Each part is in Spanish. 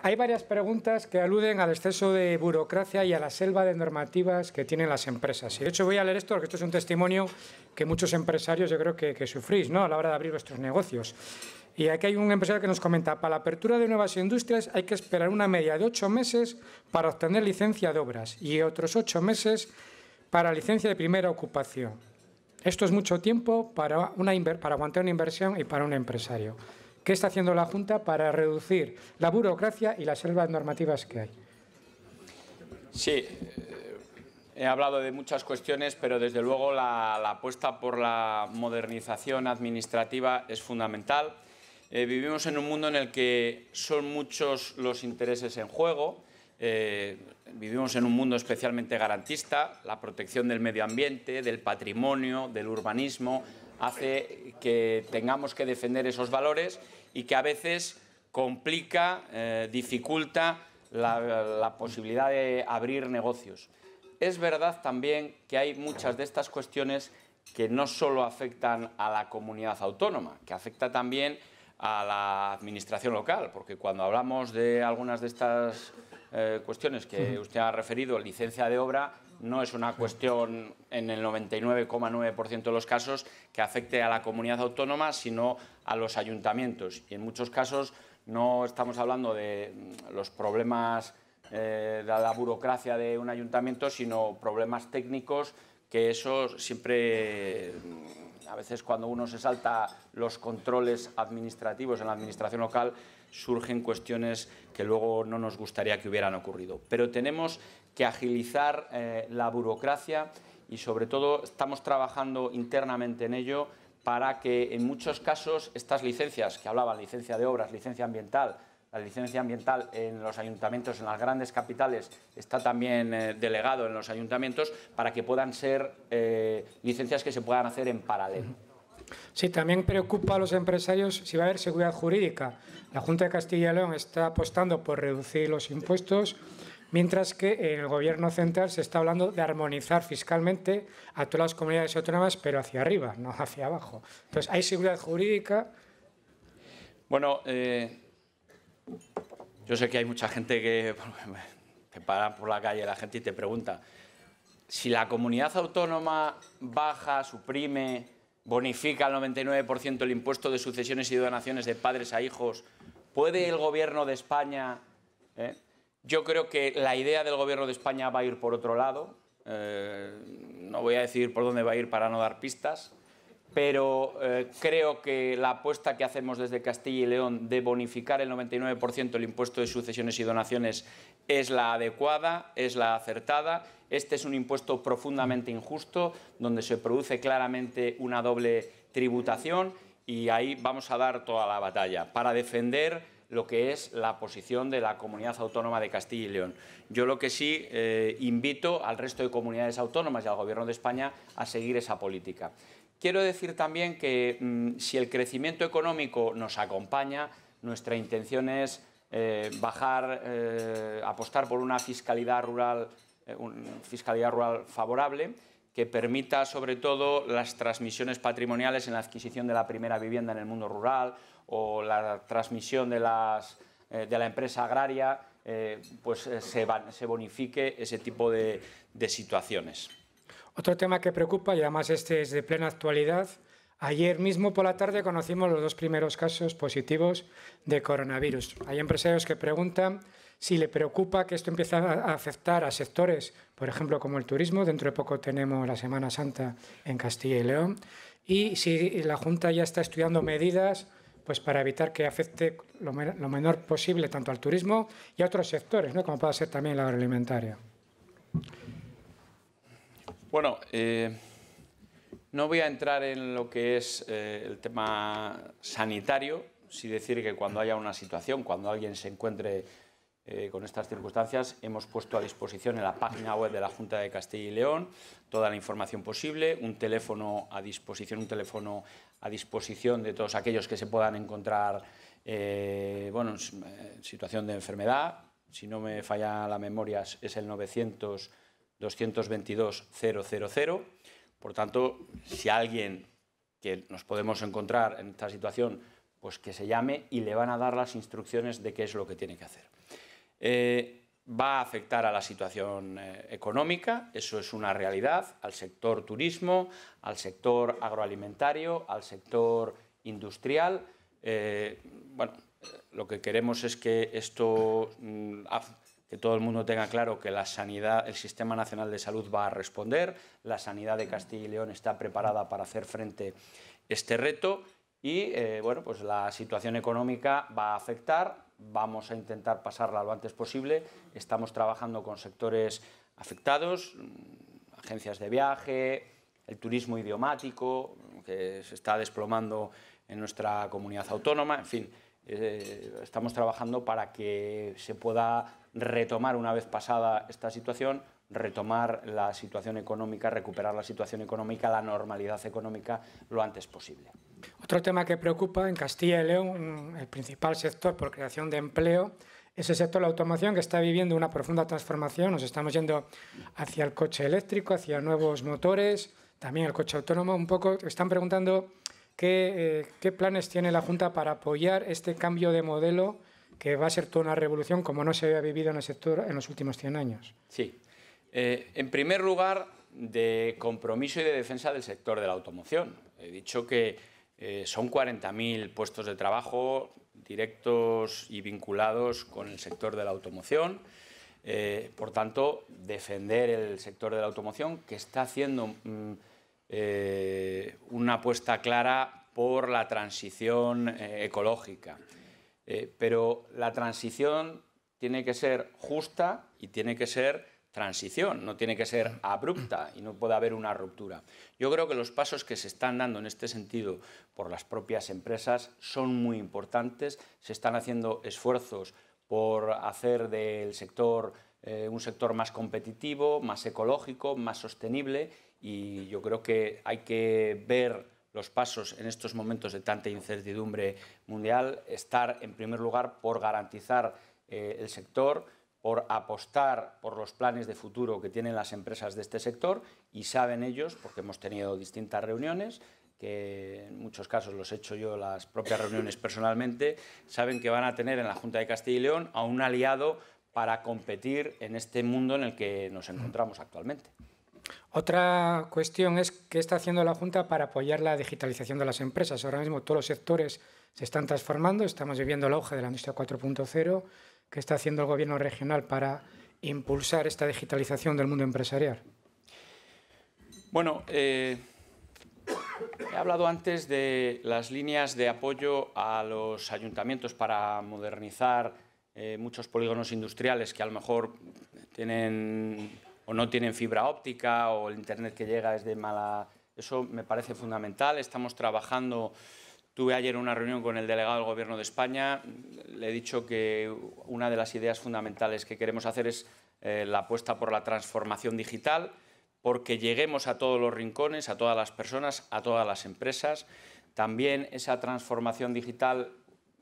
Hay varias preguntas que aluden al exceso de burocracia y a la selva de normativas que tienen las empresas. Y de hecho voy a leer esto porque esto es un testimonio que muchos empresarios yo creo que, sufrís ¿no? a la hora de abrir vuestros negocios. Y aquí hay un empresario que nos comenta, para la apertura de nuevas industrias hay que esperar una media de ocho meses para obtener licencia de obras y otros ocho meses para licencia de primera ocupación. Esto es mucho tiempo para, una, para aguantar una inversión y para un empresario. ¿Qué está haciendo la Junta para reducir la burocracia y las selvas normativas que hay? Sí, eh, he hablado de muchas cuestiones, pero desde luego la, apuesta por la modernización administrativa es fundamental. Eh, vivimos en un mundo en el que son muchos los intereses en juego. Eh, vivimos en un mundo especialmente garantista. La protección del medio ambiente, del patrimonio, del urbanismo, hace que tengamos que defender esos valores y que a veces complica, eh, dificulta la, posibilidad de abrir negocios. Es verdad también que hay muchas de estas cuestiones que no solo afectan a la comunidad autónoma, que afecta también a la administración local, porque cuando hablamos de algunas de estas eh, cuestiones que usted ha referido, licencia de obra, no es una cuestión en el 99,9% de los casos que afecte a la comunidad autónoma, sino a los ayuntamientos. Y en muchos casos no estamos hablando de mm, los problemas eh, de la burocracia de un ayuntamiento, sino problemas técnicos que eso siempre mm, a veces cuando uno se salta los controles administrativos en la administración local, surgen cuestiones que luego no nos gustaría que hubieran ocurrido. Pero tenemos que agilizar eh, la burocracia y sobre todo estamos trabajando internamente en ello para que en muchos casos estas licencias, que hablaban licencia de obras, licencia ambiental, la licencia ambiental en los ayuntamientos, en las grandes capitales, está también eh, delegado en los ayuntamientos para que puedan ser eh, licencias que se puedan hacer en paralelo. Sí, también preocupa a los empresarios si va a haber seguridad jurídica. La Junta de Castilla y León está apostando por reducir los impuestos, mientras que el Gobierno central se está hablando de armonizar fiscalmente a todas las comunidades autónomas, pero hacia arriba, no hacia abajo. Entonces, ¿hay seguridad jurídica? Bueno, eh, yo sé que hay mucha gente que te para por la calle la gente y te pregunta, si la comunidad autónoma baja, suprime, bonifica al 99% el impuesto de sucesiones y donaciones de padres a hijos, ¿puede el gobierno de España... Eh? Yo creo que la idea del gobierno de España va a ir por otro lado. Eh, no voy a decir por dónde va a ir para no dar pistas pero eh, creo que la apuesta que hacemos desde Castilla y León de bonificar el 99% del impuesto de sucesiones y donaciones es la adecuada, es la acertada. Este es un impuesto profundamente injusto, donde se produce claramente una doble tributación y ahí vamos a dar toda la batalla para defender lo que es la posición de la comunidad autónoma de Castilla y León. Yo lo que sí eh, invito al resto de comunidades autónomas y al Gobierno de España a seguir esa política. Quiero decir también que mm, si el crecimiento económico nos acompaña, nuestra intención es eh, eh, apostar por una fiscalidad rural, eh, fiscalidad rural favorable que permita sobre todo las transmisiones patrimoniales en la adquisición de la primera vivienda en el mundo rural o la transmisión de, la empresa agraria, pues se, bonifique ese tipo de situaciones. Otro tema que preocupa, y además este es de plena actualidad, ayer mismo por la tarde conocimos los dos primeros casos positivos de coronavirus. Hay empresarios que preguntan si le preocupa que esto empiece a afectar a sectores, por ejemplo, como el turismo, dentro de poco tenemos la Semana Santa en Castilla y León, y si la Junta ya está estudiando medidas pues para evitar que afecte lo, menor posible tanto al turismo y a otros sectores, ¿no? como puede ser también la agroalimentaria. Bueno, eh, no voy a entrar en lo que es eh, el tema sanitario, sí decir que cuando haya una situación, cuando alguien se encuentre eh, con estas circunstancias, hemos puesto a disposición en la página web de la Junta de Castilla y León toda la información posible, un teléfono a disposición, un teléfono a disposición de todos aquellos que se puedan encontrar bueno, en situación de enfermedad. Si no me falla la memoria, es el 900. 222.000, 000. Por tanto, si alguien que nos podemos encontrar en esta situación, pues que se llame y le van a dar las instrucciones de qué es lo que tiene que hacer. va a afectar a la situación económica, eso es una realidad, al sector turismo, al sector agroalimentario, al sector industrial. bueno, lo que queremos es que esto que todo el mundo tenga claro que la sanidad, el Sistema Nacional de Salud va a responder, la sanidad de Castilla y León está preparada para hacer frente a este reto y eh, bueno, pues la situación económica va a afectar, vamos a intentar pasarla lo antes posible, estamos trabajando con sectores afectados, mm, agencias de viaje, el turismo idiomático, que se está desplomando en nuestra comunidad autónoma, en fin, eh, estamos trabajando para que se pueda retomar una vez pasada esta situación retomar la situación económica, recuperar la situación económica, la normalidad económica lo antes posible. Otro tema que preocupa en Castilla y León, el principal sector por creación de empleo, es el sector de la automoción que está viviendo una profunda transformación. Nos estamos yendo hacia el coche eléctrico, hacia nuevos motores, también el coche autónomo. Un poco están preguntando eh, ¿Qué, planes tiene la Junta para apoyar este cambio de modelo que va a ser toda una revolución como no se había vivido en el sector en los últimos 100 años? Sí. Eh, en primer lugar, de compromiso y de defensa del sector de la automoción. He dicho que eh, son 40.000 puestos de trabajo directos y vinculados con el sector de la automoción. por tanto, defender el sector de la automoción que está haciendo... Mm, eh, una apuesta clara por la transición eh, ecológica. Eh, pero la transición tiene que ser justa y tiene que ser transición, no tiene que ser abrupta y no puede haber una ruptura. Yo creo que los pasos que se están dando en este sentido por las propias empresas son muy importantes, se están haciendo esfuerzos por hacer del sector eh, un sector más competitivo, más ecológico, más sostenible y yo creo que hay que ver los pasos en estos momentos de tanta incertidumbre mundial, estar en primer lugar por garantizar eh, el sector, por apostar por los planes de futuro que tienen las empresas de este sector y saben ellos, porque hemos tenido distintas reuniones, que en muchos casos los he hecho yo las propias reuniones personalmente, saben que van a tener en la Junta de Castilla y León a un aliado para competir en este mundo en el que nos encontramos actualmente. Otra cuestión es qué está haciendo la Junta para apoyar la digitalización de las empresas. Ahora mismo todos los sectores se están transformando, estamos viviendo el auge de la industria 4.0. ¿Qué está haciendo el Gobierno regional para impulsar esta digitalización del mundo empresarial? Bueno, eh, he hablado antes de las líneas de apoyo a los ayuntamientos para modernizar eh, muchos polígonos industriales que a lo mejor tienen o no tienen fibra óptica o el internet que llega es de mala... Eso me parece fundamental. Estamos trabajando... Tuve ayer una reunión con el delegado del Gobierno de España. Le he dicho que una de las ideas fundamentales que queremos hacer es eh, la apuesta por la transformación digital, porque lleguemos a todos los rincones, a todas las personas, a todas las empresas. También esa transformación digital,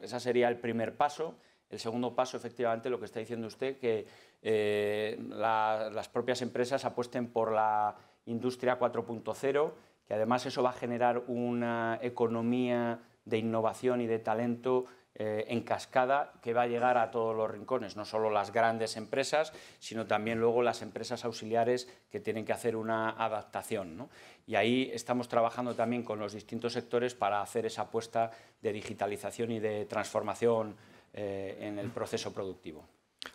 esa sería el primer paso. El segundo paso, efectivamente, lo que está diciendo usted, que eh, las propias empresas apuesten por la industria 4.0, que además eso va a generar una economía de innovación y de talento eh, en cascada que va a llegar a todos los rincones, no solo las grandes empresas, sino también luego las empresas auxiliares que tienen que hacer una adaptación. Y ahí estamos trabajando también con los distintos sectores para hacer esa apuesta de digitalización y de transformación eh, en el proceso productivo.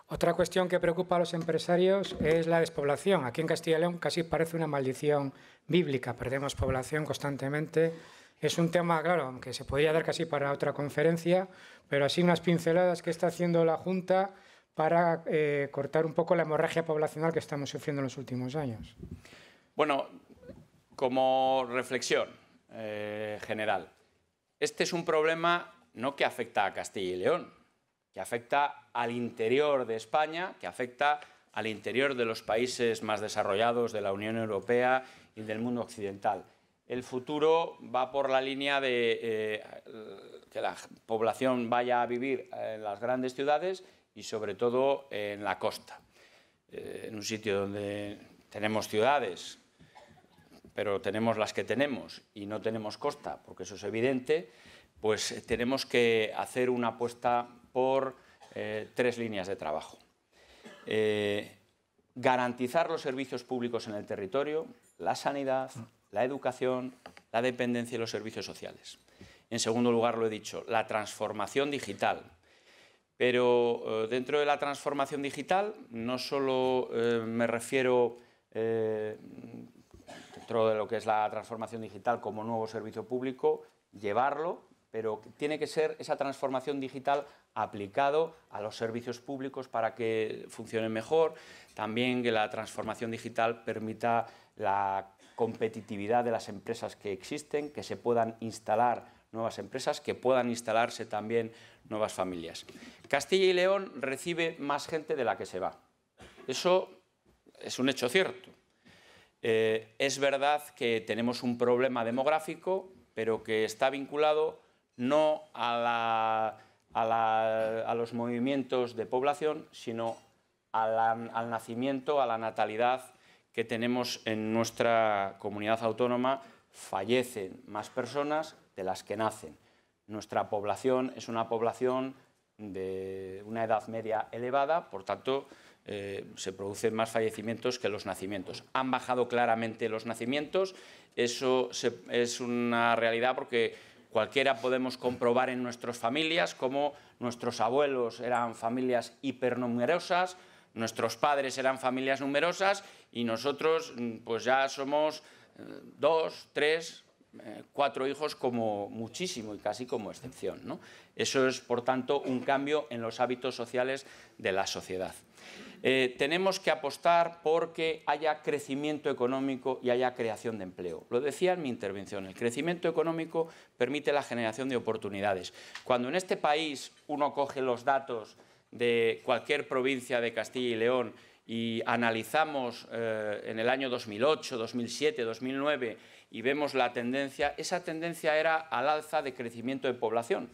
Otra cuestión que preocupa a los empresarios es la despoblación. Aquí en Castilla y León casi parece una maldición bíblica, perdemos población constantemente. Es un tema, claro, aunque se podría dar casi para otra conferencia, pero así unas pinceladas que está haciendo la Junta para eh, cortar un poco la hemorragia poblacional que estamos sufriendo en los últimos años. Bueno, como reflexión eh, general, este es un problema no que afecta a Castilla y León, afecta al interior de España, que afecta al interior de los países más desarrollados de la Unión Europea y del mundo occidental. El futuro va por la línea de eh, que la población vaya a vivir en las grandes ciudades y sobre todo en la costa, eh, en un sitio donde tenemos ciudades, pero tenemos las que tenemos y no tenemos costa, porque eso es evidente, pues tenemos que hacer una apuesta por eh, tres líneas de trabajo. Eh, garantizar los servicios públicos en el territorio, la sanidad, la educación, la dependencia y los servicios sociales. En segundo lugar, lo he dicho, la transformación digital. Pero eh, dentro de la transformación digital no solo me refiero dentro de lo que es la transformación digital como nuevo servicio público, llevarlo, pero tiene que ser esa transformación digital aplicado a los servicios públicos para que funcionen mejor, también que la transformación digital permita la competitividad de las empresas que existen, que se puedan instalar nuevas empresas, que puedan instalarse también nuevas familias. Castilla y León recibe más gente de la que se va. Eso es un hecho cierto. Eh, es verdad que tenemos un problema demográfico, pero que está vinculado no a la a, los movimientos de población, sino al nacimiento, a la natalidad que tenemos en nuestra comunidad autónoma. Fallecen más personas de las que nacen. Nuestra población es una población de una edad media elevada, por tanto, eh, se producen más fallecimientos que los nacimientos. Han bajado claramente los nacimientos, eso es una realidad porque Cualquiera podemos comprobar en nuestras familias cómo nuestros abuelos eran familias hipernumerosas, nuestros padres eran familias numerosas y nosotros mm, pues ya somos eh, dos, tres, eh, cuatro hijos como muchísimo y casi como excepción. Eso es, por tanto, un cambio en los hábitos sociales de la sociedad. Eh, tenemos que apostar porque haya crecimiento económico y haya creación de empleo. Lo decía en mi intervención, el crecimiento económico permite la generación de oportunidades. Cuando en este país uno coge los datos de cualquier provincia de Castilla y León y analizamos eh, en el año 2008, 2007, 2009 y vemos la tendencia, esa tendencia era al alza de crecimiento de población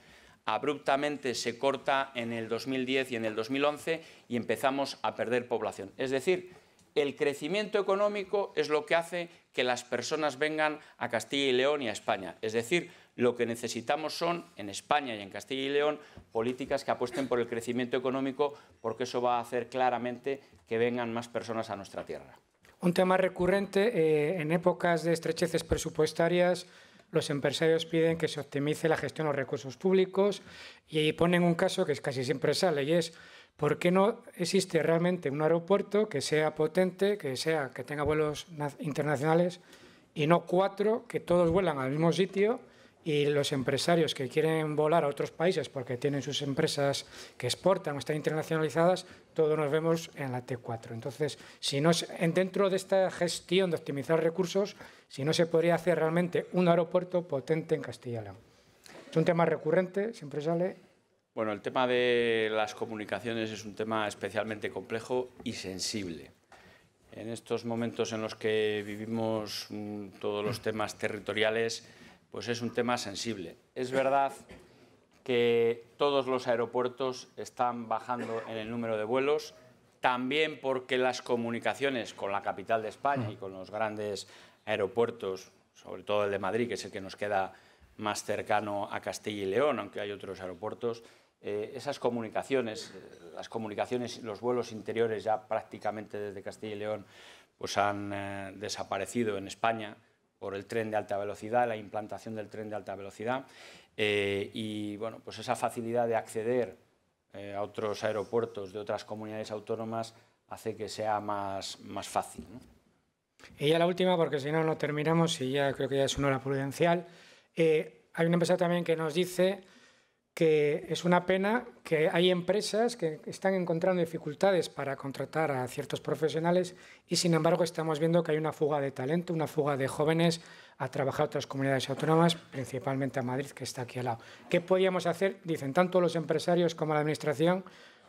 abruptamente se corta en el 2010 y en el 2011 y empezamos a perder población. Es decir, el crecimiento económico es lo que hace que las personas vengan a Castilla y León y a España. Es decir, lo que necesitamos son, en España y en Castilla y León, políticas que apuesten por el crecimiento económico, porque eso va a hacer claramente que vengan más personas a nuestra tierra. Un tema recurrente eh, en épocas de estrecheces presupuestarias los empresarios piden que se optimice la gestión de los recursos públicos y ahí ponen un caso que es casi siempre sale y es ¿por qué no existe realmente un aeropuerto que sea potente, que sea que tenga vuelos internacionales y no cuatro que todos vuelan al mismo sitio? y los empresarios que quieren volar a otros países porque tienen sus empresas que exportan o están internacionalizadas, todos nos vemos en la T4. Entonces, si no dentro de esta gestión de optimizar recursos, si no se podría hacer realmente un aeropuerto potente en Castilla y León. Es un tema recurrente, siempre sale bueno, el tema de las comunicaciones es un tema especialmente complejo y sensible. En estos momentos en los que vivimos mm, todos los temas territoriales pues es un tema sensible. Es verdad que todos los aeropuertos están bajando en el número de vuelos, también porque las comunicaciones con la capital de España y con los grandes aeropuertos, sobre todo el de Madrid, que es el que nos queda más cercano a Castilla y León, aunque hay otros aeropuertos, eh, esas comunicaciones, eh, las comunicaciones, los vuelos interiores ya prácticamente desde Castilla y León, pues han eh, desaparecido en España, por el tren de alta velocidad, la implantación del tren de alta velocidad eh, y bueno, pues esa facilidad de acceder eh, a otros aeropuertos de otras comunidades autónomas hace que sea más, fácil. Y ya la última, porque si no, no terminamos y ya creo que ya es una hora prudencial. Eh, hay una empresa también que nos dice que es una pena que hay empresas que están encontrando dificultades para contratar a ciertos profesionales y sin embargo estamos viendo que hay una fuga de talento, una fuga de jóvenes a trabajar a otras comunidades autónomas, principalmente a Madrid, que está aquí al lado. ¿Qué podíamos hacer, dicen tanto los empresarios como la Administración,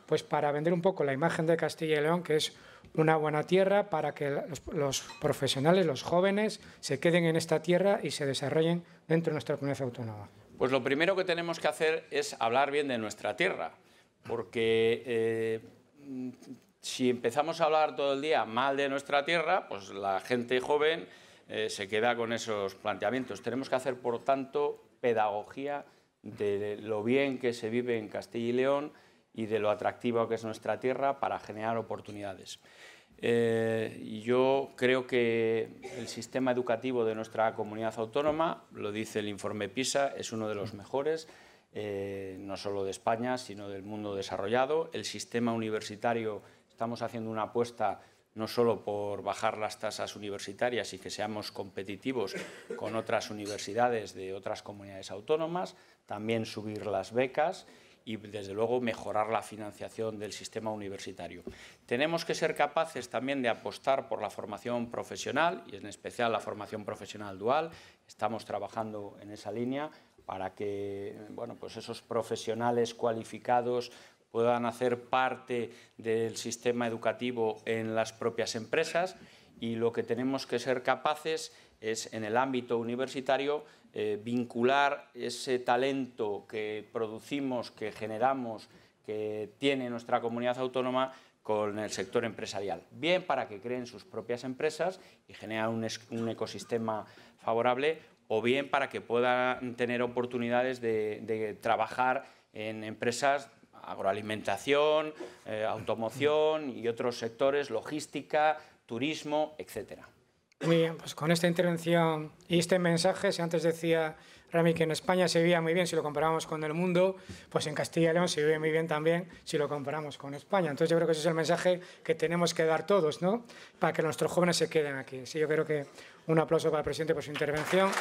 pues para vender un poco la imagen de Castilla y León, que es una buena tierra, para que los profesionales, los jóvenes, se queden en esta tierra y se desarrollen dentro de nuestra comunidad autónoma? Pues lo primero que tenemos que hacer es hablar bien de nuestra tierra, porque eh, si empezamos a hablar todo el día mal de nuestra tierra, pues la gente joven eh, se queda con esos planteamientos. Tenemos que hacer, por tanto, pedagogía de lo bien que se vive en Castilla y León y de lo atractivo que es nuestra tierra para generar oportunidades. Eh, yo creo que el sistema educativo de nuestra comunidad autónoma, lo dice el informe PISA, es uno de los mejores, eh, no solo de España, sino del mundo desarrollado. El sistema universitario, estamos haciendo una apuesta no solo por bajar las tasas universitarias y que seamos competitivos con otras universidades de otras comunidades autónomas, también subir las becas y, desde luego, mejorar la financiación del sistema universitario. Tenemos que ser capaces también de apostar por la formación profesional y, en especial, la formación profesional dual. Estamos trabajando en esa línea para que bueno, pues esos profesionales cualificados puedan hacer parte del sistema educativo en las propias empresas y lo que tenemos que ser capaces es en el ámbito universitario eh, vincular ese talento que producimos, que generamos, que tiene nuestra comunidad autónoma con el sector empresarial. Bien para que creen sus propias empresas y generen un, ecosistema favorable o bien para que puedan tener oportunidades de, trabajar en empresas agroalimentación, eh, automoción y otros sectores, logística, turismo, etcétera. Muy bien, pues con esta intervención y este mensaje, si antes decía Rami que en España se vivía muy bien si lo comparábamos con el mundo, pues en Castilla y León se vive muy bien también si lo comparamos con España. Entonces yo creo que ese es el mensaje que tenemos que dar todos, ¿no? Para que nuestros jóvenes se queden aquí. Sí, yo creo que un aplauso para el presidente por su intervención.